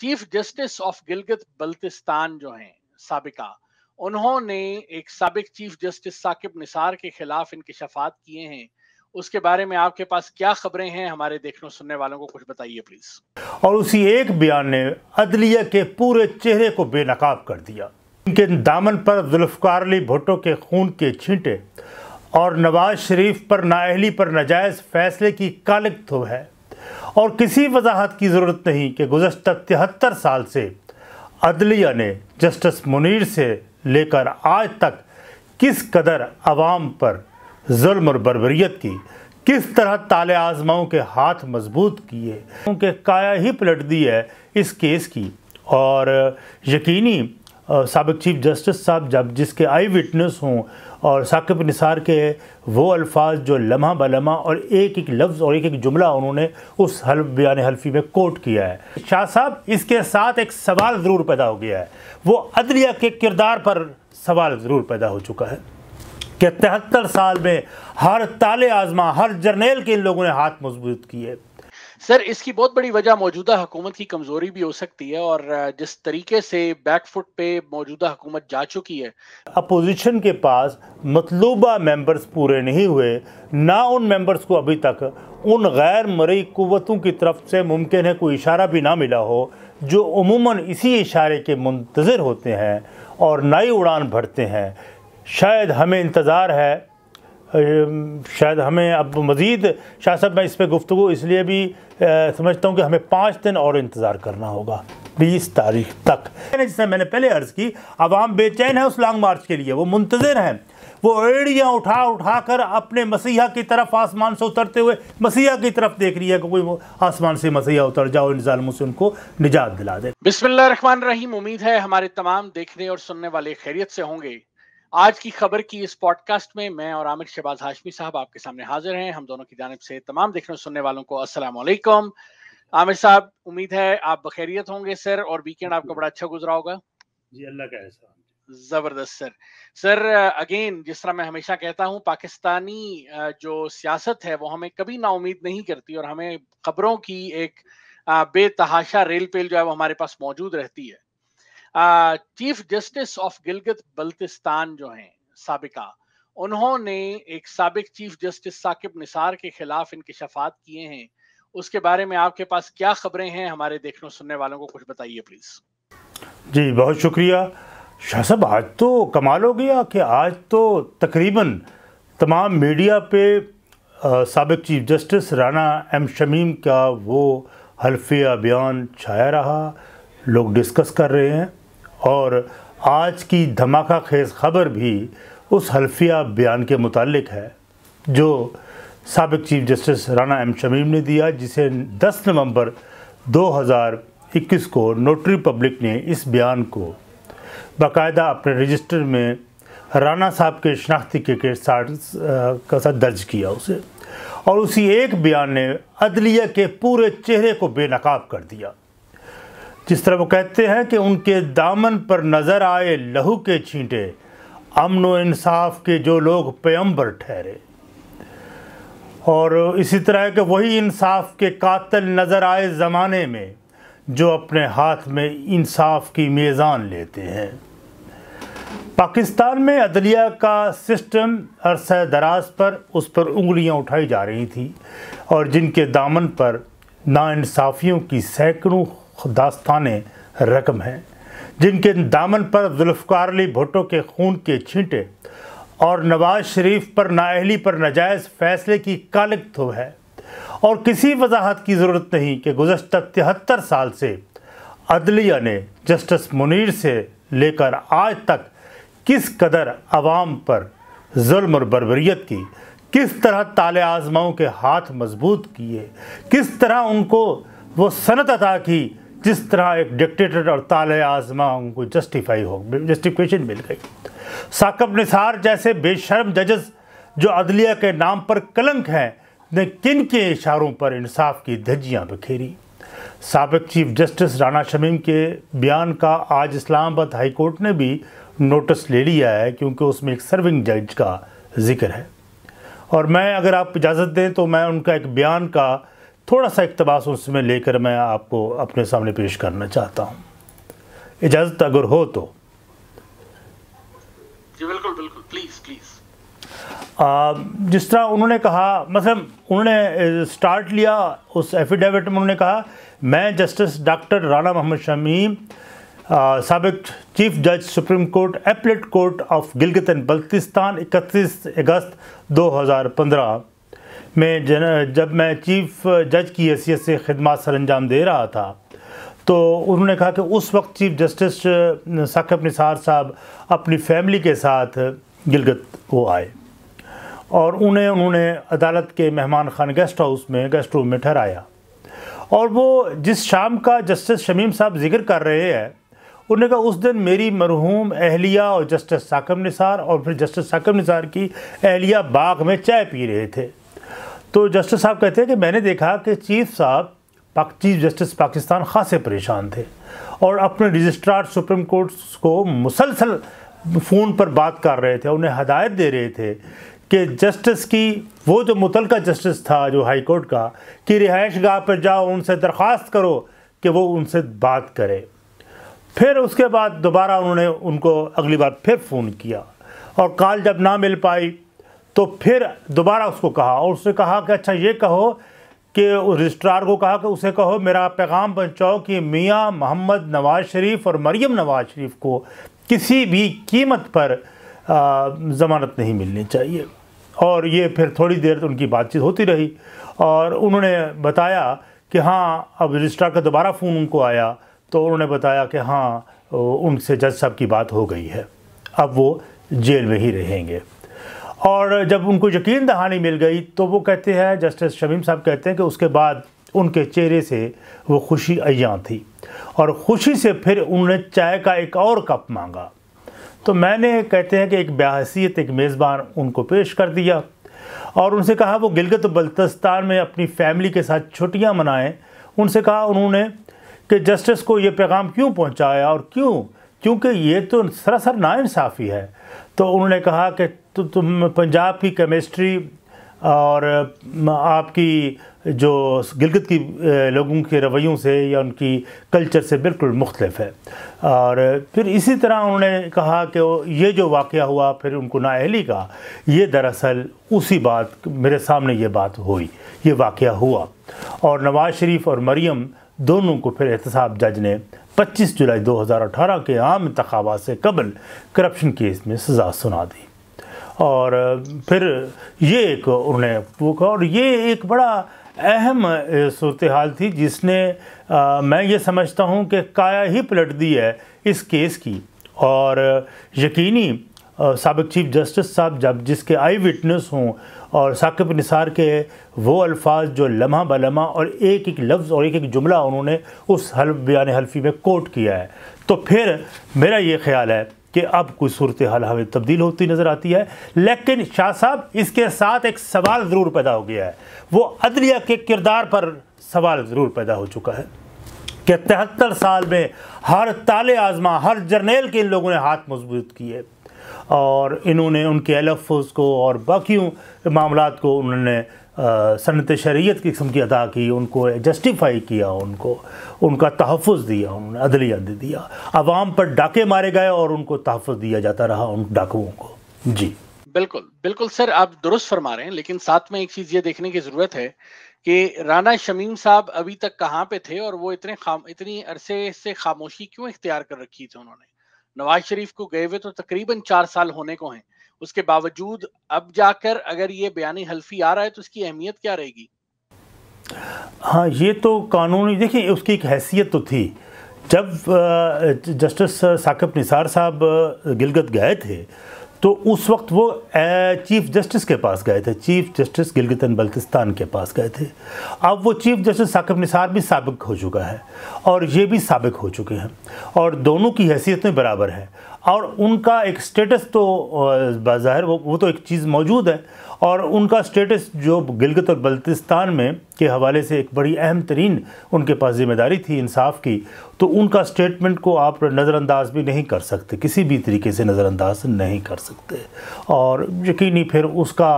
chief justice of Gilgit Baltistan जो हैं सबका उन्होंने एक सबक चीफ जस्टिस साकिब निसार के खिलाफ इनके शफात किए हैं उसके बारे में आपके पास क्या खबरें हैं हमारे देखने सुनने वालों को कुछ बताइए प्लीज और उसी एक बयान ने अदलिया के पूरे चेहरे को बेनकाब कर दिया इनके दामन पर जुल्फकार अली भुट्टो के खून के छींटे और नवाज शरीफ पर नाहली पर नाजायज फैसले की कालिक थो है और किसी वजाहत की ज़रूरत नहीं कि गुजशत तिहत्तर साल से अदलिया ने जस्टिस मुनीर से लेकर आज तक किस कदर आवाम पर जुल्म और बरबरीत की किस तरह ताले आजमाओं के हाथ मजबूत किए उनके काया ही पलट दी है इस केस की और यकीनी सबक चीफ जस्टिस साहब जब जिसके आई विटनेस हों और साकिब निसार के वो अल्फाज जो लम्हा बलमा और एक एक लफ्ज़ और एक एक जुमला उन्होंने उस हल बयान हल्फी में कोट किया है शाह साहब इसके साथ एक सवाल ज़रूर पैदा हो गया है वो अदलिया के किरदार पर सवाल ज़रूर पैदा हो चुका है कि तिहत्तर साल में हर ताले आज़मा हर जर्नेल के इन लोगों ने हाथ मजबूत किए सर इसकी बहुत बड़ी वजह मौजूदा हुकूमत की कमजोरी भी हो सकती है और जिस तरीके से बैकफुट पे मौजूदा हुकूमत जा चुकी है अपोजिशन के पास मतलूबा मेंबर्स पूरे नहीं हुए ना उन मेंबर्स को अभी तक उन गैर मरई कुतों की तरफ से मुमकिन है कोई इशारा भी ना मिला हो जो उमूमन इसी इशारे के मुंतज़र होते हैं और नई उड़ान भरते हैं शायद हमें इंतज़ार है शायद हमें अब मज़ीद शाह साहब मैं इस पर गुफ्तु इसलिए भी समझता हूँ कि हमें पाँच दिन और इंतज़ार करना होगा बीस तारीख तक जिसने मैंने पहले अर्ज़ की आवाम बेचैन है उस लॉन्ग मार्च के लिए वो मुंतज़र हैं वो एड़ियाँ उठा उठा कर अपने मसीहा की तरफ आसमान से उतरते हुए मसीहा की तरफ देख रही है कि कोई आसमान से मसीहा उतर जाओ इन जालमों से उनको निजात दिला दे बिस्मिल्लाह रहमान रहीम उम्मीद है हमारे तमाम देखने और सुनने वाले खैरियत से होंगे आज की खबर की इस पॉडकास्ट में मैं और आमिर शहबाज हाशमी साहब आपके सामने हाजिर हैं हम दोनों की जानब से तमाम देखने सुनने वालों को असलम आमिर साहब उम्मीद है आप बखैरियत होंगे सर और वीकेंड आपका बड़ा अच्छा गुजरा होगा जी अल्लाह का एहसान जबरदस्त सर सर अगेन जिस तरह मैं हमेशा कहता हूँ पाकिस्तानी जो सियासत है वो हमें कभी ना उम्मीद नहीं करती और हमें खबरों की एक बेतहाशा रेल पेल जो है वो हमारे पास मौजूद रहती है chief justice of Gilgit Baltistan जो हैं सबका उन्होंने एक सबक चीफ जस्टिस साकिब निसार के खिलाफ इंकशफात किए हैं उसके बारे में आपके पास क्या खबरें हैं हमारे देखने सुनने वालों को कुछ बताइए प्लीज जी बहुत शुक्रिया शाह साहब आज तो कमाल हो गया कि आज तो तकरीबन तमाम मीडिया पे सबक chief justice Rana M Shamim का वो हल्फिया बयान छाया रहा लोग डिस्कस कर रहे हैं और आज की धमाका खेज खबर भी उस हल्फिया बयान के मुतालिक है जो सबक chief justice Rana M Shamim ने दिया जिसे 10 नवंबर 2021 को नोटरी पब्लिक ने इस बयान को बाकायदा अपने रजिस्टर में राना साहब के शनाख्ती के, के साथ का साथ दर्ज किया उसे और उसी एक बयान ने अदलिया के पूरे चेहरे को बेनकाब कर दिया जिस तरह वो कहते हैं कि उनके दामन पर नज़र आए लहू के छींटे अमन व इंसाफ के जो लोग पैम्बर ठहरे और इसी तरह के वही इंसाफ के कातिल नज़र आए ज़माने में जो अपने हाथ में इंसाफ की मेज़ान लेते हैं पाकिस्तान में अदलिया का सिस्टम अरसा दराज पर उस पर उंगलियां उठाई जा रही थी और जिनके दामन पर नाानसाफ़ियों की सैकड़ों दास्तान रकम हैं जिनके दामन पर जुल्फ़ार अली भुट्टो के खून के छींटे और नवाज शरीफ पर नाअहली पर नाजायज़ फैसले की कालिक तो है और किसी वजाहत की ज़रूरत नहीं कि गुजशत तिहत्तर साल से अदलिया ने जस्टिस मुनीर से लेकर आज तक किस कदर आवाम पर जुल्म और बरबरीत की किस तरह ताले आजमाओं के हाथ मजबूत किए किस तरह उनको वो सनत अदा की जिस तरह एक डिक्टेटर और ताले आजमा उनको जस्टिफाई हो जस्टिफिकेशन मिल गई साकब निसार जैसे बेशर्म जजेस जो अदलिया के नाम पर कलंक हैं ने किन के इशारों पर इंसाफ की धज्जियाँ बखेरी सबक चीफ जस्टिस राना शमीम के बयान का आज इस्लामाबाद हाई कोर्ट ने भी नोटिस ले लिया है क्योंकि उसमें एक सर्विंग जज का जिक्र है और मैं अगर आप इजाज़त दें तो मैं उनका एक बयान का थोड़ा सा इकतबास उसमें लेकर मैं आपको अपने सामने पेश करना चाहता हूँ इजाज़त अगर हो तो जी बिल्कुल बिल्कुल प्लीज़ प्लीज़ आ, जिस तरह उन्होंने कहा मतलब उन्होंने स्टार्ट लिया उस एफिडेविट में उन्होंने कहा मैं जस्टिस डॉक्टर राना मोहम्मद शमी सबक चीफ जज supreme court appellate court of Gilgit Baltistan 31 अगस्त 2015 में जन जब मैं चीफ जज की हैसियत से खदमा सर अंजाम दे रहा था तो उन्होंने कहा कि उस वक्त चीफ जस्टिस साकिब निसार साहब अपनी फैमिली के साथ गिलगत वो आए और उन्हें उन्होंने अदालत के मेहमान खान गेस्ट हाउस में गेस्ट रूम में ठहराया और वो जिस शाम का जस्टिस शमीम साहब जिक्र कर रहे हैं उन्होंने कहा उस दिन मेरी मरहूम अहलिया और जस्टिस साकब निसार और फिर जस्टिस साकब निसार की अहलिया बाग में चाय पी रहे थे तो जस्टिस साहब कहते हैं कि मैंने देखा कि चीफ साहब पाक चीफ जस्टिस पाकिस्तान खासे परेशान थे और अपने रजिस्ट्रार सुप्रीम कोर्ट को मुसलसल फ़ोन पर बात कर रहे थे उन्हें हदायत दे रहे थे कि जस्टिस की वो जो मुतल जस्टिस था जो हाई कोर्ट का कि रिहाइश गाह पर जाओ उनसे दरख्वास्त करो कि वो उनसे बात करें फिर उसके बाद दोबारा उन्होंने उनको अगली बार फिर फ़ोन किया और कॉल जब ना मिल पाई तो फिर दोबारा उसको कहा और उसने कहा कि अच्छा ये कहो कि रजिस्ट्रार को कहा कि उसे कहो मेरा पैगाम पहुँचाओ कि मियाँ मोहम्मद नवाज शरीफ और मरियम नवाज शरीफ को किसी भी कीमत पर ज़मानत नहीं मिलनी चाहिए और ये फिर थोड़ी देर तो उनकी बातचीत होती रही और उन्होंने बताया कि हाँ अब रजिस्ट्रार का दोबारा फ़ोन उनको आया तो उन्होंने बताया कि हाँ उनसे जज साहब की बात हो गई है अब वो जेल में ही रहेंगे और जब उनको यकीन दहानी मिल गई तो वो कहते हैं जस्टिस शमीम साहब कहते हैं कि उसके बाद उनके चेहरे से वो खुशी अयाँ थी और खुशी से फिर उन्होंने चाय का एक और कप मांगा तो मैंने कहते हैं कि एक बहसीत एक मेज़बान उनको पेश कर दिया और उनसे कहा वो गिलगत बल्तस्तान में अपनी फैमिली के साथ छुट्टियाँ मनाएं उनसे कहा उन्होंने कि जस्टिस को ये पैगाम क्यों पहुँचाया और क्यों क्योंकि ये तो सरासर नाानसाफ़ी है तो उन्होंने कहा कि तु, तुम पंजाब की केमिस्ट्री और आपकी जो गिलगित की लोगों के रवैयों से या उनकी कल्चर से बिल्कुल मुख्तलिफ है और फिर इसी तरह उन्होंने कहा कि ये जो वाक़ हुआ फिर उनको नाअहली का ये दरअसल उसी बात मेरे सामने ये बात हुई ये वाक़ हुआ और नवाज़ शरीफ और मरियम दोनों को फिर एहतसाब जज ने 25 जुलाई 2018 के आम इंतबात से कबल करप्शन केस में सज़ा सुना दी और फिर ये एक वो पूछा और ये एक बड़ा अहम सूरत हाल थी जिसने आ, मैं ये समझता हूँ कि काया ही पलट दी है इस केस की और यकीनी सबक चीफ जस्टिस साहब जब जिसके आई विटनेस हों और साकिब निसार के वो अल्फाज जो लम्हा बलमा और एक एक लफ्ज़ और एक एक जुमला उन्होंने उस हल बयान हल्फी में कोट किया है तो फिर मेरा ये ख्याल है कि अब कोई सूरत हाल हमें तब्दील होती नज़र आती है लेकिन शाह साहब इसके साथ एक सवाल ज़रूर पैदा हो गया है वो अदलिया के किरदार पर सवाल ज़रूर पैदा हो चुका है कि तिहत्तर साल में हर ताले आज़मा हर जर्नेल के इन लोगों ने हाथ मजबूत किए और इन्होंने उनके एलफ़ को और बाकी मामला को उन्होंने सनत शरीय की किस्म की अदा की उनको जस्टिफाई किया उनको उनका तहफ़ दिया उन्होंने अदलिया दे दिया आवाम पर डाके मारे गए और उनको तहफ़ दिया जाता रहा उन डाकुओं को जी बिल्कुल बिल्कुल सर आप दुरुस्त फरमा रहे हैं लेकिन साथ में एक चीज़ ये देखने की ज़रूरत है कि राना शमीम साहब अभी तक कहाँ पे थे और वो इतने खाम इतनी अरसे से खामोशी क्यों इख्तियार कर रखी थी उन्होंने नवाज शरीफ को गए हुए तो तकरीबन चार साल होने को हैं उसके बावजूद अब जाकर अगर ये बयानी हल्फी आ रहा है तो इसकी अहमियत क्या रहेगी हाँ ये तो कानूनी देखिए उसकी एक हैसियत तो थी जब जस्टिस साकब निसार साहब गिलगत गए थे तो उस वक्त वो चीफ जस्टिस के पास गए थे चीफ जस्टिस गिलगितन बल्तिस्तान के पास गए थे अब वो चीफ जस्टिस साकिब निसार भी सबक हो चुका है और ये भी सबक हो चुके हैं और दोनों की हैसियत में बराबर है और उनका एक स्टेटस तो बाहर वो वो तो एक चीज़ मौजूद है और उनका स्टेटस जो गिलगित और बल्तिस्तान में के हवाले से एक बड़ी अहम तरीन उनके पास ज़िम्मेदारी थी इंसाफ की तो उनका स्टेटमेंट को आप नज़रअंदाज भी नहीं कर सकते किसी भी तरीके से नज़रअंदाज नहीं कर सकते और यकीनी फिर उसका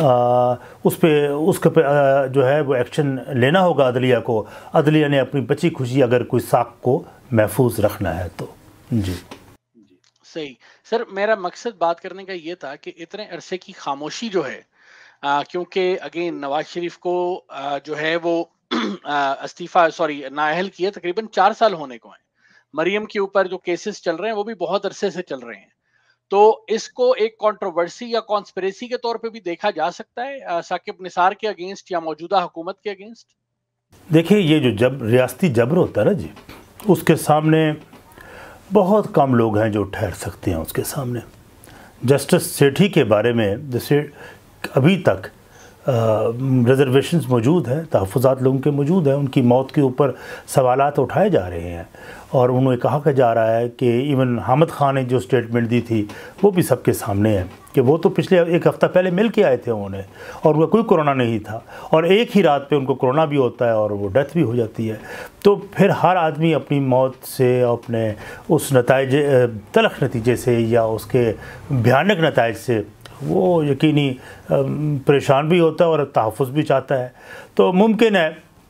आ, उस पर उसके पे आ, जो है वो एक्शन लेना होगा अदलिया को अदलिया ने अपनी बची खुशी अगर कोई साख को महफूज रखना है तो जी सही सर मेरा मकसद बात करने का ये था कि इतने अरसे की खामोशी जो है क्योंकि अगेन नवाज शरीफ को आ, जो है वो इस्तीफा सॉरी नाअहल किए तकरीबन चार साल होने को हैं मरियम के ऊपर जो केसेस चल रहे हैं वो भी बहुत अरसे से चल रहे हैं तो इसको एक कंट्रोवर्सी या कॉन्स्परेसी के तौर पे भी देखा जा सकता है साकिब निसार के अगेंस्ट या मौजूदा हुकूमत के अगेंस्ट देखिए ये जो जब रियासती जबर होता है ना जी उसके सामने बहुत कम लोग हैं जो ठहर सकते हैं उसके सामने जस्टिस सेठी के बारे में जैसे अभी तक रिजर्वेशन मौजूद हैं तहफ़ात लोगों के मौजूद हैं उनकी मौत के ऊपर सवाल उठाए जा रहे हैं और उन्हें कहा कि जा रहा है कि इवन हामद ख़ान ने जो स्टेटमेंट दी थी वो भी सबके सामने है कि वो तो पिछले एक हफ़्ता पहले मिल के आए थे उन्होंने और उनका कोई कोरोना नहीं था और एक ही रात पे उनको कोरोना भी होता है और वो डेथ भी हो जाती है तो फिर हर आदमी अपनी मौत से अपने उस नतज तलख नतीजे से या उसके भयानक नतज से वो यकीनी परेशान भी होता है और तहफ़ भी चाहता है तो मुमकिन है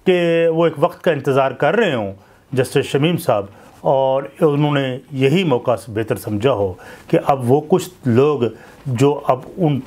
कि वो एक वक्त का इंतज़ार कर रहे हों जस्टिस शमीम साहब और उन्होंने यही मौका बेहतर समझा हो कि अब वो कुछ लोग जो अब उन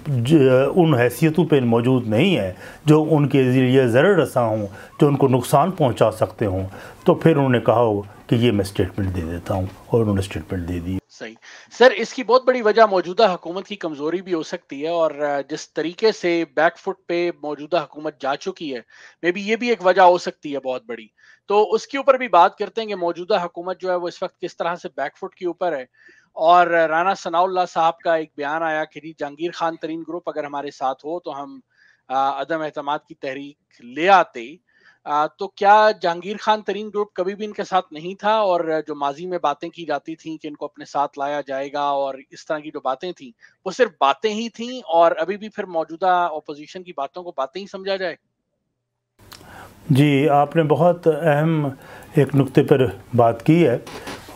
उन हैसियतों पर मौजूद नहीं है जो उनके लिए ज़र रसा हों जो उनको नुकसान पहुँचा सकते हों तो फिर उन्होंने कहा हो कि ये मैं स्टेटमेंट दे देता हूँ और उन्होंने स्टेटमेंट दे दी सही सर इसकी बहुत बड़ी वजह मौजूदा हुकूमत की कमजोरी भी हो सकती है और जिस तरीके से बैकफुट पे मौजूदा हुकूमत जा चुकी है मे बी ये भी एक वजह हो सकती है बहुत बड़ी तो उसके ऊपर भी बात करते हैं कि मौजूदा हुकूमत जो है वो इस वक्त किस तरह से बैकफुट के ऊपर है और राना सनाउल्ला साहब का एक बयान आया कि जहांगीर खान तरीन ग्रुप अगर हमारे साथ हो तो हम अदम अहतमाद की तहरीक ले आते तो क्या जहांगीर खान तरीन ग्रुप कभी भी इनके साथ नहीं था और जो माजी में बातें की जाती थी कि इनको अपने साथ लाया जाएगा और इस तरह की जो बातें थी वो सिर्फ बातें ही थी और अभी भी फिर मौजूदा अपोजिशन की बातों को बातें ही समझा जाए जी आपने बहुत अहम एक नुक्ते पर बात की है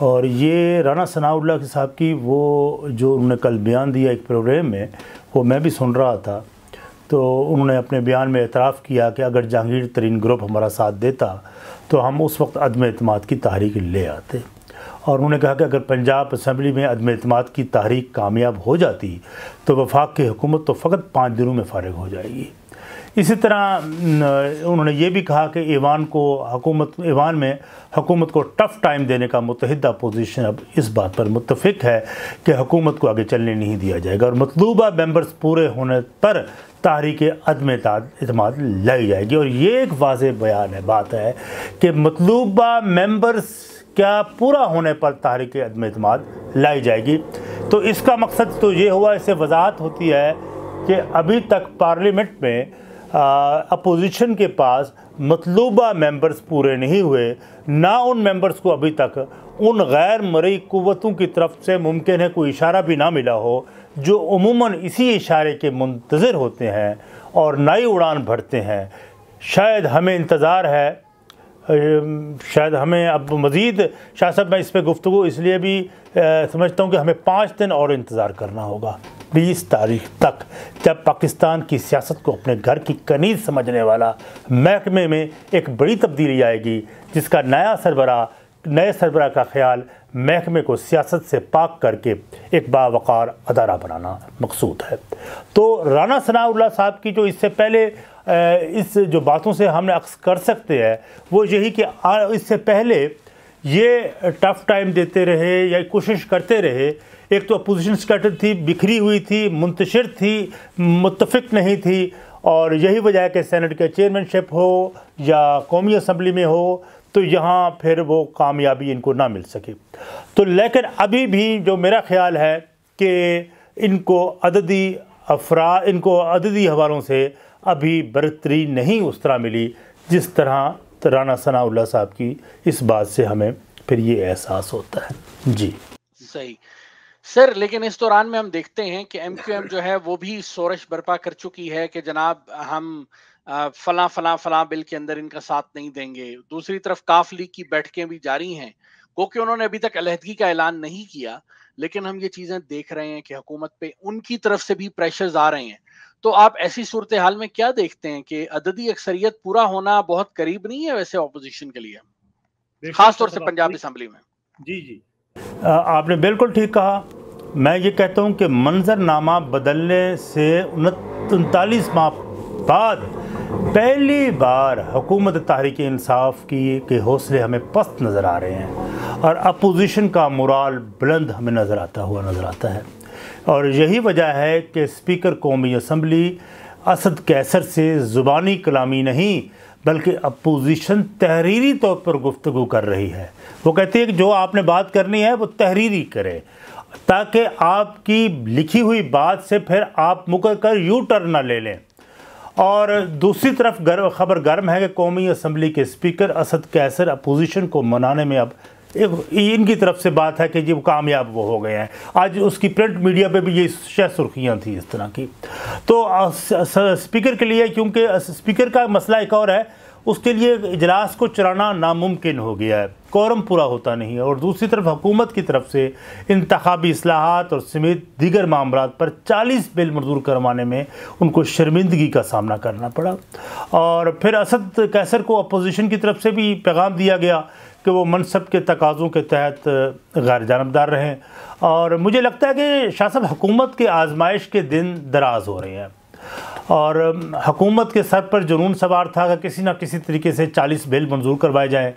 और ये राना सनाउल्ला के साहब की वो जो उन्होंने कल बयान दिया एक प्रोग्राम में वो मैं भी सुन रहा था तो उन्होंने अपने बयान में एतराफ़ किया कि अगर जहांगीर तरीन ग्रुप हमारा साथ देता तो हम उस वक्त अदम अतमाद की तहरीक ले आते और उन्होंने कहा कि अगर पंजाब असम्बली में अदम अतमाद की तहरीक कामयाब हो जाती तो वफाक की हुकूमत तो फ़कत पाँच दिनों में फ़ारग हो जाएगी इसी तरह उन्होंने ये भी कहा कि ईवान को हकूमत ईवान में हुकूमत को टफ़ टाइम देने का मुतहद अपोजिशन अब इस बात पर मुतफिक है कि हकूमत को आगे चलने नहीं दिया जाएगा और मतलूबा मेंबर्स पूरे होने पर तहरीक अदम अतमाद लग जाएगी और ये एक वाज बयान है बात है कि मतलूबा मेंबर्स क्या पूरा होने पर तहरीक अदम अतमाद लाई जाएगी तो इसका मकसद तो ये हुआ इससे वजाहत होती है कि अभी तक पार्लियामेंट में अपोजिशन के पास मतलूबा मेंबर्स पूरे नहीं हुए ना उन मेंबर्स को अभी तक उन गैर मरई क़वतों की तरफ से मुमकिन है कोई इशारा भी ना मिला हो जो उमूमन इसी इशारे के मंतज़र होते हैं और नई उड़ान भरते हैं शायद हमें इंतज़ार है शायद हमें अब मज़ीद शाह साहब मैं इस पर गुफ्तु इसलिए भी समझता हूँ कि हमें पाँच दिन और इंतज़ार करना होगा बीस तारीख तक जब पाकिस्तान की सियासत को अपने घर की कनीज समझने वाला महकमे में एक बड़ी तब्दीली आएगी जिसका नया सरबरा नए सरबरा का ख्याल महकमे को सियासत से पाक करके एक बावकार अदारा बनाना मकसूद है तो राना सनाउल्ला साहब की जो इससे पहले इस जो बातों से हमने अक्स कर सकते हैं वो यही कि इससे पहले ये टफ टाइम देते रहे या कोशिश करते रहे एक तो अपोजिशन स्कैटर थी बिखरी हुई थी मुंतशिर थी मुतफिक नहीं थी और यही वजह है कि सेनेट के चेयरमैनशिप हो या कौमी असम्बली में हो तो यहाँ फिर वो कामयाबी इनको ना मिल सके तो लेकिन अभी भी जो मेरा ख्याल है कि इनको अददी अफरा इनको अददी हवालों से अभी बरतरी नहीं उस तरह मिली जिस तरह तो राना सनाउल्ला साहब की इस बात से हमें फिर ये एहसास होता है जी सही सर लेकिन इस दौरान में हम देखते हैं कि एम क्यू एम जो है वो भी सोरश बर्पा कर चुकी है कि जनाब हम फला फला फला बिल के अंदर इनका साथ नहीं देंगे दूसरी तरफ काफ लीग की बैठकें भी जारी हैं क्योंकि उन्होंने अभी तक अलहदगी का ऐलान नहीं किया लेकिन हम ये चीजें देख रहे हैं कि हुकूमत पे उनकी तरफ से भी प्रेशर्स आ रहे हैं तो आप ऐसी सूरत हाल में क्या देखते हैं कि अददी अक्सरियत पूरा होना बहुत करीब नहीं है वैसे ऑपोजिशन के लिए खास तौर से पंजाब असम्बली में जी जी आपने बिल्कुल ठीक कहा मैं ये कहता हूँ कि मंजरनामा बदलने से उनतालीस माह बाद पहली बार हुकूमत तहरीक इंसाफ की के हौसले हमें पस्त नज़र आ रहे हैं और अपोजिशन का मुराल बुलंद हमें नज़र आता हुआ नज़र आता है और यही वजह है कि स्पीकर कौमी असम्बली असद कैसर से ज़ुबानी कलामी नहीं बल्कि अपोजिशन तहरीरी तौर पर गुफ्तु कर रही है वो कहती है कि जो आपने बात करनी है वो तहरीरी करें ताकि आपकी लिखी हुई बात से फिर आप मुकर कर यू टर्न ना ले लें और दूसरी तरफ गर्म खबर गर्म है कि कौमी असम्बली के स्पीकर असद कैसर अपोजिशन को मनाने में अब इनकी तरफ से बात है कि जी वो कामयाब वो हो गए हैं आज उसकी प्रिंट मीडिया पे भी ये शह सुर्खियाँ थी इस तरह की तो स्पीकर के लिए क्योंकि स्पीकर का मसला एक और है उसके लिए इजलास को चलाना नामुमकिन हो गया है कौरम पूरा होता नहीं है और दूसरी तरफ हुकूमत की तरफ से इंतबी असलाहत और समेत दीगर मामला पर 40 बिल मंजूर करवाने में उनको शर्मिंदगी का सामना करना पड़ा और फिर असद कैसर को अपोजिशन की तरफ से भी पैगाम दिया गया कि वो मनसब के तकाज़ों के तहत गैर जानबदार रहें और मुझे लगता है कि शाह हुकूमत के आजमाइश के दिन दराज हो रहे हैं और हकूमत के सर पर जुनून सवार था कि किसी ना किसी तरीके से 40 बिल मंजूर करवाए जाएं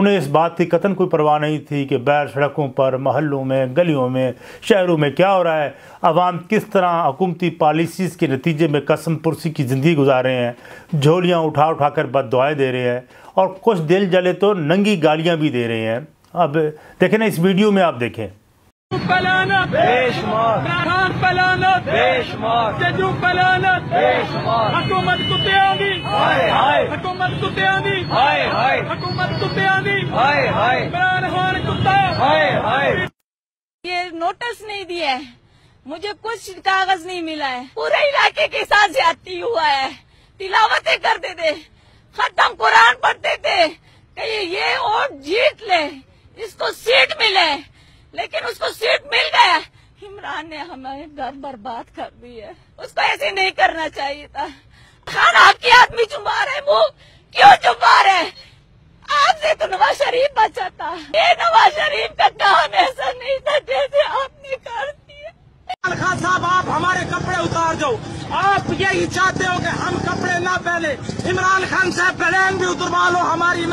उन्हें इस बात की कतन कोई परवाह नहीं थी कि बैर सड़कों पर महलों में गलियों में शहरों में क्या हो रहा है आवाम किस तरह हकूमती पॉलिसीज़ के नतीजे में कसम पुरसी की ज़िंदगी गुजार रहे हैं झोलियाँ उठा उठा कर बद दुआएँ दे रहे हैं और कुछ दिल जले तो नंगी गालियाँ भी दे रहे हैं अब देखें ना इस वीडियो में आप देखें पलानत जजू पलानत कुत्ते कुत्ते कुत्ते कुत्ता ये नोटिस नहीं दिया है मुझे कुछ कागज नहीं मिला है पूरे इलाके के साथ जाती हुआ है तिलावतें करते थे खत्म कुरान पढ़ते थे कहीं ये वोट जीत ले इसको सीट मिले लेकिन उसको सीट मिल गया इमरान ने हमारे घर बर्बाद कर दी है उसको ऐसे नहीं करना चाहिए था खान आपके आदमी चुपा रहे मुंह क्यों चुपा रहे आपसे तो नवाज शरीफ बचा था ये नवाज शरीफ का काम ऐसा नहीं था जैसे आपने कर दिया खान साहब आप हमारे कपड़े उतार दो आप यही चाहते हो कि हम कपड़े ना पहने इमरान खान साहब बलैन भी उतरवा लो हमारी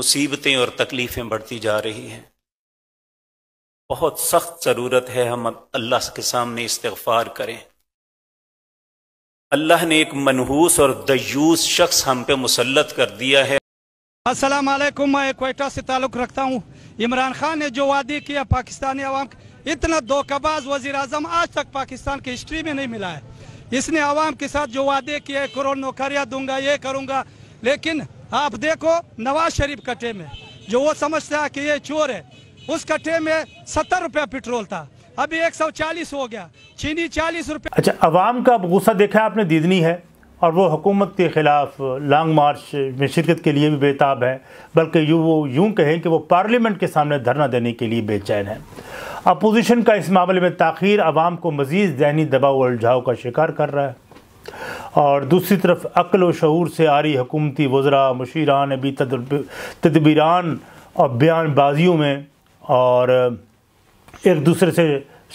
मुसीबतें और तकलीफें बढ़ती जा रही हैं बहुत सख्त ज़रूरत है हम अल्लाह के सामने इस्तफ़ार करें अल्लाह ने एक मनहूस और दयूस शख्स हम पे मुसलत कर दिया है असलम मैं कोयटा से ताल्लुक़ रखता हूँ इमरान खान ने जो वादे किया पाकिस्तानी आवाम इतना धोखाबाज वजीर आजम आज तक पाकिस्तान की हिस्ट्री में नहीं मिला है इसने आवाम के साथ जो वादे किए करोड़ नौकरियाँ दूंगा ये करूँगा लेकिन आप देखो नवाज शरीफ कटे में जो वो समझता है कि ये चोर है उस कट्टे में सत्तर रुपया पेट्रोल था अभी एक सौ चालीस हो गया चीनी चालीस रुपये अच्छा अवाम का अब गुस्सा देखा है आपने दीदनी है और वो हुकूमत के ख़िलाफ़ लॉन्ग मार्च में शिरकत के लिए भी बेताब है बल्कि यू वो यूँ कहें कि वो पार्लियामेंट के सामने धरना देने के लिए बेचैन है अपोजिशन का इस मामले में ताखिर आवाम को मज़ीद जहनी दबाव और उलझाव का शिकार कर रहा है और दूसरी तरफ अक्ल व शूर से आ रही हकूमती वज्रा मुशीरान अभी तदबीरान और बयानबाजियों में और एक दूसरे से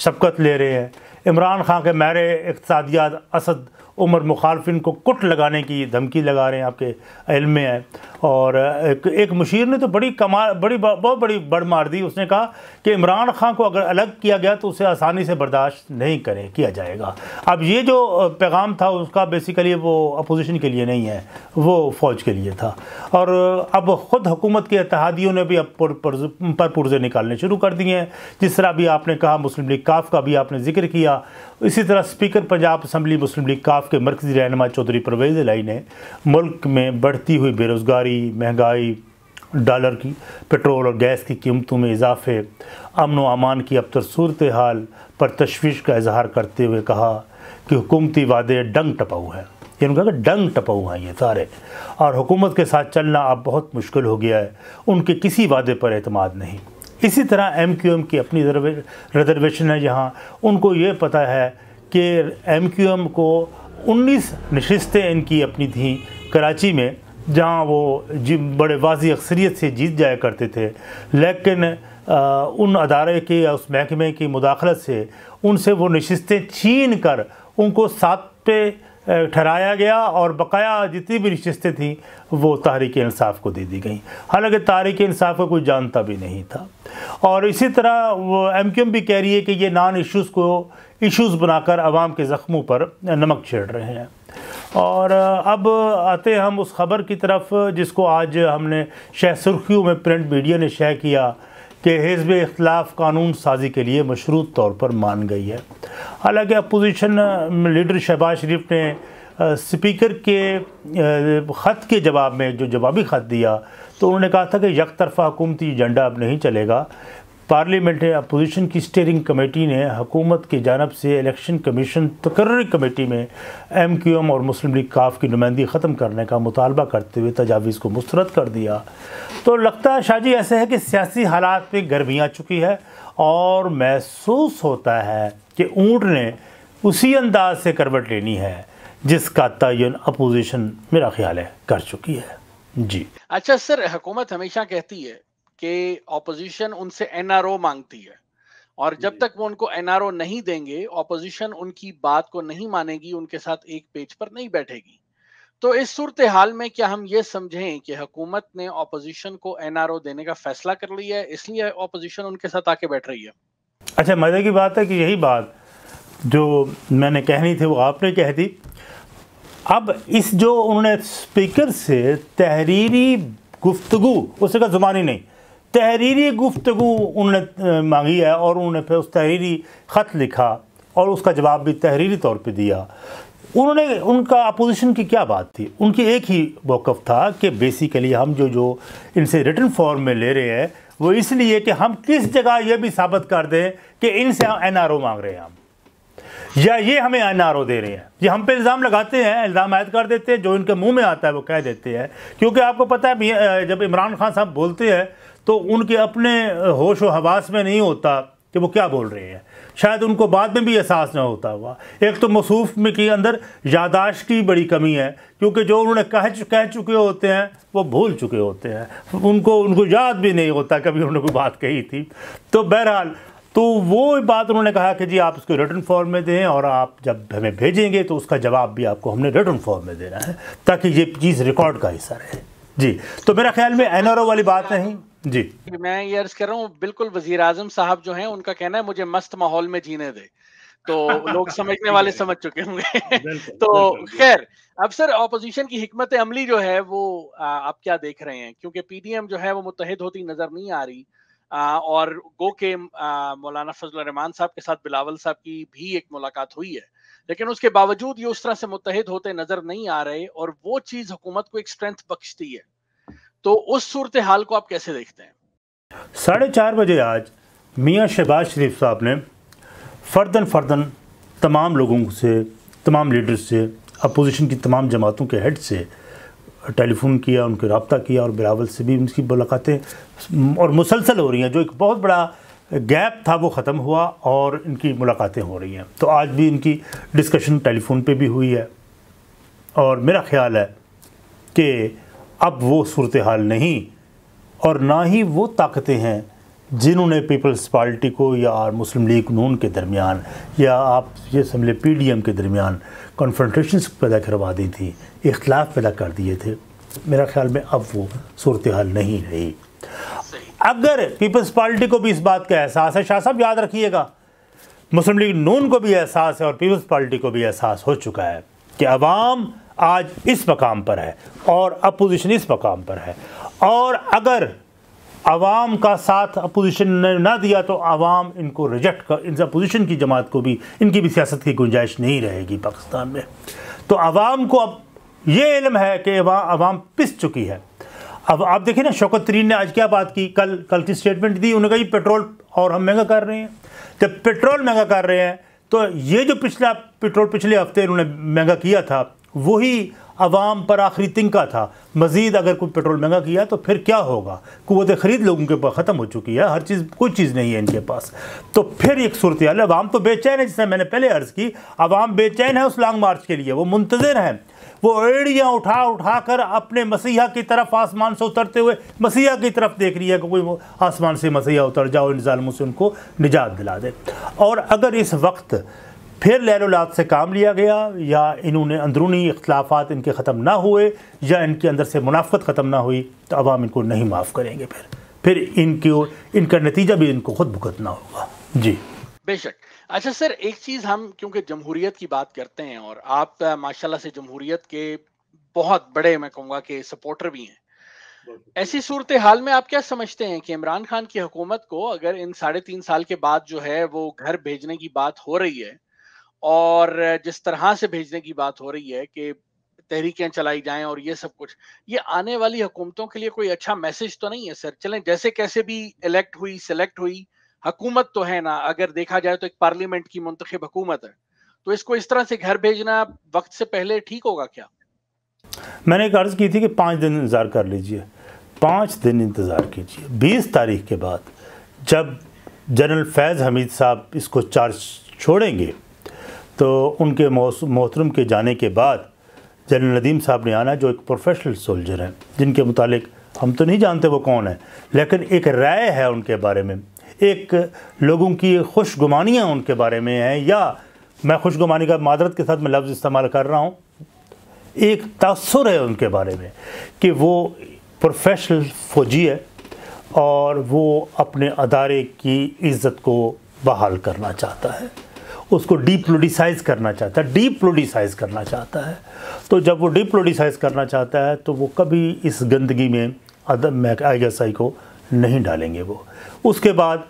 शफकत ले रहे हैं इमरान खान के मेरे इकतदियात असद उमर मुखालफिन को कुट लगाने की धमकी लगा रहे हैं आपके इल्म में है और एक, एक मुशीर ने तो बड़ी कमा बड़ी बहुत बड़ी बड़ मार दी उसने कहा कि इमरान खान को अगर अलग किया गया तो उसे आसानी से बर्दाश्त नहीं करें किया जाएगा अब ये जो पैगाम था उसका बेसिकली वो अपोजिशन के लिए नहीं है वो फ़ौज के लिए था और अब ख़ुद हुकूमत के इतिहादियों ने भी अब पर, पर, पर पुर्जे निकालने शुरू कर दिए हैं जिस तरह भी आपने कहा मुस्लिम लीग काफ का भी आपने जिक्र किया इसी तरह स्पीकर पंजाब असम्बली मुस्लिम लीग काफ के मरकजी रहनमा चौधरी परवेज़ लाई ने मुल्क में बढ़ती हुई बेरोज़गारी बेरोज़गारी महंगाई डॉलर की पेट्रोल और गैस की कीमतों में इजाफे अमन व अमान की अबतर सूरत हाल पर तशवीश का इजहार करते हुए कहा कि हुकूमती वादे डंग टपाऊ हैं ये उनका डंग टपाऊ हैं ये सारे और हुकूमत के साथ चलना अब बहुत मुश्किल हो गया है उनके किसी वादे पर अतमाद नहीं इसी तरह एम क्यू एम की अपनी रिजर्वेशन है जहाँ उनको ये पता है कि एम क्यू एम को उन्नीस नशस्तें इनकी अपनी थी कराची में जहाँ वो जी बड़े वाजी अक्सरीत से जीत जाया करते थे लेकिन आ, उन अदारे के या उस महकमे की मुदाखलत से उनसे वो नशस्तें छीन कर उनको सात पे ठहराया गया और बकाया जितनी भी नशस्तें थीं वो तहरीक इंसाफ को दे दी गई हालांकि तहरीक इंसाफ को कोई जानता भी नहीं था और इसी तरह वो एम क्यू एम भी कह रही है कि ये नान इश्यूज़ को इश्यूज़ बनाकर आवाम के ज़ख्मों पर नमक छेड़ रहे हैं और अब आते हम उस खबर की तरफ जिसको आज हमने शह सुर्खियों में प्रिंट मीडिया ने शेयर किया कि हिजब इख्लाफ कानून साजी के लिए मशरूत तौर पर मान गई है हालांकि अपोजिशन लीडर शहबाज शरीफ ने स्पीकर के ख़त के जवाब में जो जवाबी ख़त दिया तो उन्होंने कहा था कि यक तरफ़ा हुकूमती एजेंडा अब नहीं चलेगा पार्लियामेंट्री अपोजिशन की स्टेयरिंग कमेटी ने हकूमत की जानब से इलेक्शन कमीशन तकर्री कमेटी में एम क्यू एम और मुस्लिम लीग काफ की नुमाइंदगी ख़त्म करने का मुतालबा करते हुए तजावीज़ को मुस्रद कर दिया तो लगता है शाहजी ऐसे है कि सियासी हालात में गर्मी आ चुकी है और महसूस होता है कि ऊँट ने उसी अंदाज से करवट लेनी है जिसका तयन अपोजिशन मेरा ख्याल है कर चुकी है जी अच्छा सर हकूमत हमेशा कहती है कि ऑपोजिशन उनसे एनआरओ मांगती है और जब तक वो उनको एनआरओ नहीं देंगे ऑपोजिशन उनकी बात को नहीं मानेगी उनके साथ एक पेज पर नहीं बैठेगी तो इस सूरत हाल में क्या हम ये समझें कि हुकूमत ने ऑपोजिशन को एनआरओ देने का फैसला कर लिया है इसलिए ऑपोजिशन उनके साथ आके बैठ रही है अच्छा मज़े की बात है कि यही बात जो मैंने कहनी थी वो आपने कह दी अब इस जो उन्होंने स्पीकर से तहरीरी गुफ्तगु उसका जुबानी नहीं तहरीरी गुफ्तु उन्होंने मांगी है और उन्होंने फिर उस तहरीरी ख़त लिखा और उसका जवाब भी तहरीरी तौर पर दिया उन्होंने उनका अपोजिशन की क्या बात थी उनकी एक ही मौक़ था कि बेसिकली हम जो जो इनसे रिटर्न फॉर्म में ले रहे हैं वो इसलिए कि हम किस जगह ये भी साबित कर दें कि इनसे हम एन मांग रहे हैं हम या ये हमें एन दे रहे हैं ये हम पे इल्ज़ाम लगाते हैं इल्ज़ाम आयद कर देते हैं जो इनके मुंह में आता है वो कह देते हैं क्योंकि आपको पता है जब इमरान खान साहब बोलते हैं तो उनके अपने होश व हवास में नहीं होता कि वो क्या बोल रहे हैं शायद उनको बाद में भी एहसास ना होता हुआ एक तो मसूफ में के अंदर यादाश्त की बड़ी कमी है क्योंकि जो उन्होंने कह कह चुके होते हैं वो भूल चुके होते हैं उनको उनको याद भी नहीं होता कभी उन्होंने कोई बात कही थी तो बहरहाल तो वो बात उन्होंने कहा कि जी आप उसको रिटर्न फॉर्म में दें और आप जब हमें भेजेंगे तो उसका जवाब भी आपको हमने रिटर्न फॉर्म में देना है ताकि ये चीज़ रिकॉर्ड का हिस्सा रहे जी तो मेरा ख्याल में एन वाली बात नहीं जी मैं ये अर्ज कर रहा हूँ बिल्कुल वजीर आजम साहब जो हैं उनका कहना है मुझे मस्त माहौल में जीने दे तो लोग समझने वाले समझ चुके होंगे तो खैर अब सर ऑपोजिशन की हिकमत अमली जो है वो आप क्या देख रहे हैं क्योंकि पीडीएम जो है वो मुतहद होती नजर नहीं आ रही और गो के मौलाना फजल रहमान साहब के साथ बिलावल साहब की भी एक मुलाकात हुई है लेकिन उसके बावजूद ये उस तरह से मुतहद होते नजर नहीं आ रहे और वो चीज हुकूमत को एक स्ट्रेंथ बख्शती है तो उस सूरत हाल को आप कैसे देखते हैं साढ़े चार बजे आज मियाँ शहबाज शरीफ साहब ने फर्दन फर्दन तमाम लोगों से तमाम लीडर्स से अपोजिशन की तमाम जमातों के हेड से टेलीफोन किया उनके रबता किया और बिलावल से भी उनकी मुलाकातें और मुसलसल हो रही हैं जो एक बहुत बड़ा गैप था वो ख़त्म हुआ और इनकी मुलाकातें हो रही हैं तो आज भी इनकी डिस्कशन टेलीफोन पे भी हुई है और मेरा ख्याल है कि अब वो सूरत हाल नहीं और ना ही वो ताकतें हैं जिन्होंने पीपल्स पार्टी को या मुस्लिम लीग नून के दरमियान या आप ये समझे पी डी एम के दरमियान कॉन्फ्रेंट्रेश पैदा करवा दी थी इख्लाफ पैदा कर दिए थे मेरा ख्याल में अब वो सूरत हाल नहीं रही अगर पीपल्स पार्टी को भी इस बात का एहसास है शाह साहब याद रखिएगा मुस्लिम लीग नून को भी एहसास है और पीपल्स पार्टी को भी एहसास हो चुका है कि आवाम आज इस मकाम पर है और अपोजिशन इस मकाम पर है और अगर आवाम का साथ अपोजिशन ने ना दिया तो आवाम इनको रिजेक्ट कर इन अपोजिशन की जमात को भी इनकी भी सियासत की गुंजाइश नहीं रहेगी पाकिस्तान में तो आवाम को अब ये इलम है कि आवाम पिस चुकी है अब आप देखिए ना शौकत तरीन ने आज क्या बात की कल कल की स्टेटमेंट दी उन्होंने कहा पेट्रोल और हम महंगा कर रहे हैं जब पेट्रोल महंगा कर रहे हैं तो ये जो पिछला पेट्रोल पिछले हफ्ते इन्होंने महंगा किया था वही आवाम पर आखिरी तिनका था मज़ीद अगर कोई पेट्रोल महंगा किया तो फिर क्या होगा कुत ख़रीद लोगों के पास ख़त्म हो चुकी है हर चीज़ कोई चीज़ नहीं है इनके पास तो फिर एक सूरत हाल आवाम तो बेचैन है जिसने मैंने पहले अर्ज़ की आवाम बेचैन है उस लॉन्ग मार्च के लिए वो मुंतज़र हैं वो एड़ियाँ उठा उठा कर अपने मसीहा की तरफ आसमान से उतरते हुए मसीहा की तरफ देख रही है कि कोई आसमान से मसीहा उतर जाओ इन ालमों से उनको निजात दिला दे और अगर इस वक्त फिर उलाद से काम लिया गया या इन्होंने अंदरूनी इख्लाफात इनके ख़त्म ना हुए या इनके अंदर से मुनाफत ख़त्म ना हुई तो अवाम इनको नहीं माफ़ करेंगे फिर फिर इनकी इनका नतीजा भी इनको खुद भुगतना होगा जी बेशक अच्छा सर एक चीज़ हम क्योंकि जमहूरियत की बात करते हैं और आप माशाल्लाह से जमहूरियत के बहुत बड़े मैं कहूँगा कि सपोर्टर भी हैं ऐसी सूरत हाल में आप क्या समझते हैं कि इमरान खान की हुकूमत को अगर इन साढ़े तीन साल के बाद जो है वो घर भेजने की बात हो रही है और जिस तरह से भेजने की बात हो रही है कि तहरीकें चलाई जाएं और ये सब कुछ ये आने वाली हुकूमतों के लिए कोई अच्छा मैसेज तो नहीं है सर चलें जैसे कैसे भी इलेक्ट हुई सिलेक्ट हुई हकूमत तो है ना अगर देखा जाए तो एक पार्लियामेंट की मुंतखब हुकूमत है तो इसको इस तरह से घर भेजना वक्त से पहले ठीक होगा क्या मैंने एक अर्ज़ की थी कि पाँच दिन इंतज़ार कर लीजिए पाँच दिन इंतज़ार कीजिए बीस तारीख के बाद जब जनरल फैज़ हमीद साहब इसको चार्ज छोड़ेंगे तो उनके मोहतरम के जाने के बाद जनरल नदीम साहब ने आना जो एक प्रोफेशनल सोल्जर हैं जिनके मुतालिक हम तो नहीं जानते वो कौन है लेकिन एक राय है उनके बारे में एक लोगों की खुशगुमानियाँ उनके बारे में हैं या मैं खुशगुमानी का मादरत के साथ मैं लफ्ज़ इस्तेमाल कर रहा हूँ एक तसर है उनके बारे में कि वो प्रोफेशनल फौजी है और वो अपने अदारे की इज़्ज़त को बहाल करना चाहता है उसको डीप्लोडिसाइज करना चाहता है डीप्लोडिसाइज करना चाहता है तो जब वो डीप्लोडिसाइज करना चाहता है तो वो कभी इस गंदगी में अदम आई को नहीं डालेंगे वो उसके बाद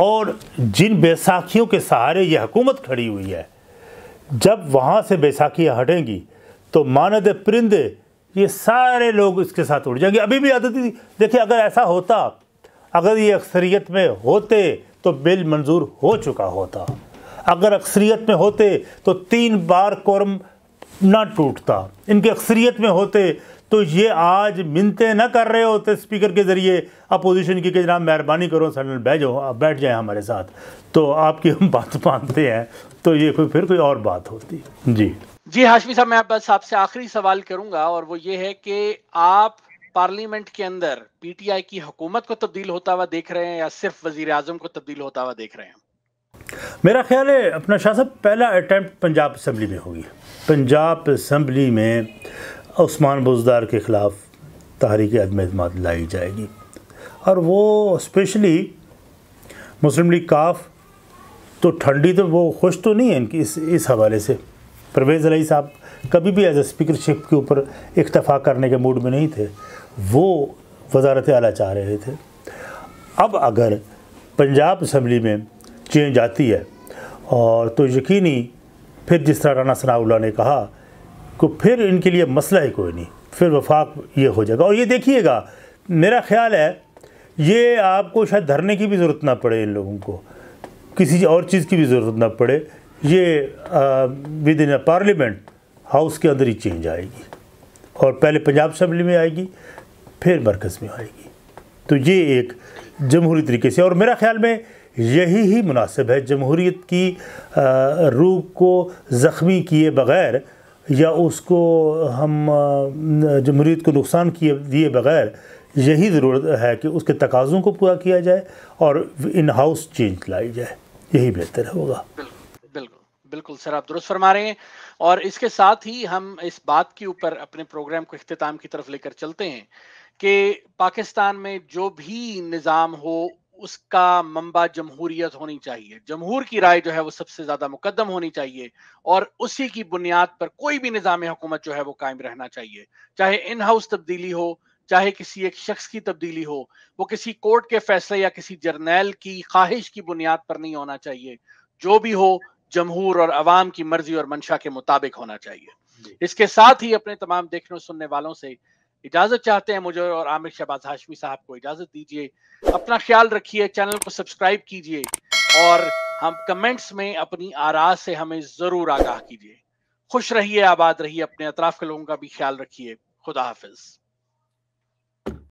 और जिन बैसाखियों के सहारे ये हुकूमत खड़ी हुई है जब वहाँ से बैसाखियाँ हटेंगी तो मानद परिंदे ये सारे लोग इसके साथ उड़ जाएंगे अभी भी आदत देखिए अगर ऐसा होता अगर ये अक्सरियत में होते तो बिल मंजूर हो चुका होता अगर अक्सरीत में होते तो तीन बार कौरम ना टूटता इनके अक्सरीत में होते तो ये आज मिनते ना कर रहे होते स्पीकर के ज़रिए अपोजिशन की कि जनाब मेहरबानी करो सडन बैठ जाओ आप बैठ जाए हमारे साथ तो आपकी हम बात मानते हैं तो ये कोई फिर कोई और बात होती जी जी हाशमी साहब मैं बस आपसे आखिरी सवाल करूंगा और वो ये है कि आप पार्लियामेंट के अंदर पीटीआई की हुकूमत को तब्दील होता हुआ देख रहे हैं या सिर्फ वजीर आजम को तब्दील होता हुआ देख रहे हैं मेरा ख्याल है अपना शाह साहब पहला अटैम्प्ट पंजाब असम्बली में होगी पंजाब असम्बली में उस्मान बुजदार के ख़िलाफ़ तहरीक अदम अहतम लाई जाएगी और वो स्पेशली मुस्लिम लीग काफ तो ठंडी तो वो खुश तो नहीं है इनकी इस इस हवाले से परवेज़ रही साहब कभी भी एज ए स्पीकरशिप के ऊपर इक्तफा करने के मूड में नहीं थे वो वजारत अला चाह रहे थे अब अगर पंजाब असम्बली में चेंज आती है और तो यकीनी फिर जिस तरह राना सनाउल्ला ने कहा को फिर इनके लिए मसला ही कोई नहीं फिर वफाक ये हो जाएगा और ये देखिएगा मेरा ख्याल है ये आपको शायद धरने की भी ज़रूरत ना पड़े इन लोगों को किसी और चीज़ की भी ज़रूरत ना पड़े ये विद इन पार्लियामेंट हाउस के अंदर ही चेंज आएगी और पहले पंजाब असम्बली में आएगी फिर मरकज़ में आएगी तो ये एक जमहूरी तरीके से और मेरा ख्याल में यही ही मुनासिब है जमहूरीत की रूह को ज़ख्मी किए बग़ैर या उसको हम जमहूरीत को नुकसान किए दिए बग़ैर यही ज़रूरत है कि उसके तकाज़ों को पूरा किया जाए और इन हाउस चेंज लाई जाए यही बेहतर होगा बिल्कुल सर आप दुरुस्त फरमा रहे हैं और इसके साथ ही हम इस बात के ऊपर अपने प्रोग्राम को अख्ताम की तरफ लेकर चलते हैं कि पाकिस्तान में जो भी निज़ाम हो उसका मंबा जमहूरियत होनी चाहिए जमहूर की राय जो है वो सबसे ज्यादा मुकदम होनी चाहिए और उसी की बुनियाद पर कोई भी निज़ाम हुकूमत जो है वो कायम रहना चाहिए चाहे इन हाउस तब्दीली हो चाहे किसी एक शख्स की तब्दीली हो वो किसी कोर्ट के फैसले या किसी जर्नैल की ख्वाहिश की बुनियाद पर नहीं होना चाहिए जो भी हो जमहूर और अवाम की मर्जी और मंशा के मुताबिक होना चाहिए इसके साथ ही अपने तमाम देखने सुनने वालों से इजाजत चाहते हैं मुझे और आमिर शहबाज हाशमी साहब को इजाजत दीजिए अपना ख्याल रखिए चैनल को सब्सक्राइब कीजिए और हम कमेंट्स में अपनी आराज से हमें जरूर आगाह कीजिए खुश रहिए आबाद रहिए अपने अतराफ के लोगों का भी ख्याल रखिए खुदा हाफिज़